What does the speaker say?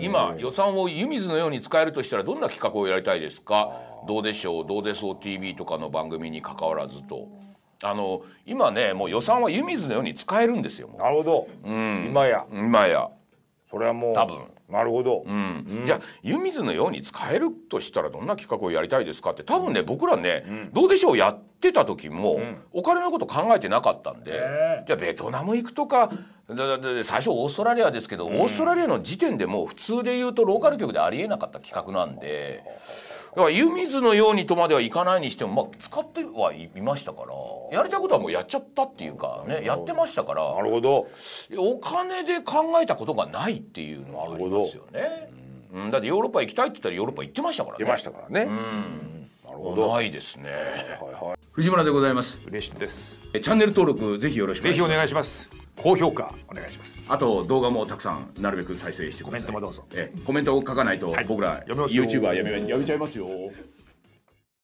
今予算を湯水のように使えるとしたらどんな企画をやりたいですかどうでしょうどうでそう TV とかの番組に関わらずと。あの今ねもう予算は湯水のように使えるんですよ。なるほど、うん、今や今やそれはもう多分なるほど、うん、うん、じゃあ湯水のように使えるとしたらどんな企画をやりたいですかって多分ね僕らね、うん、どうでしょうやってた時も、お金のこと考えてなかったんで、じゃあベトナム行くとかだだ最初オーストラリアですけど、うん、オーストラリアの時点でもう普通で言うとローカル局でありえなかった企画なんで。だから湯水のようにとまではいかないにしても、まあ、使ってはいましたからやりたいことはもうやっちゃったっていうかねやってましたからなるほどお金で考えたことがないっていうのはありますよね、うん、だってヨーロッパ行きたいって言ったらヨーロッパ行ってましたからね。ましたからね、うんないですね、はいはい、藤村でございます嬉しいですチャンネル登録ぜひよろしくお願いします高評価お願いしますあと動画もたくさんなるべく再生してくださいコメントもどうぞえコメントを書かないと僕ら、はい、YouTuber やめやめちゃいますよ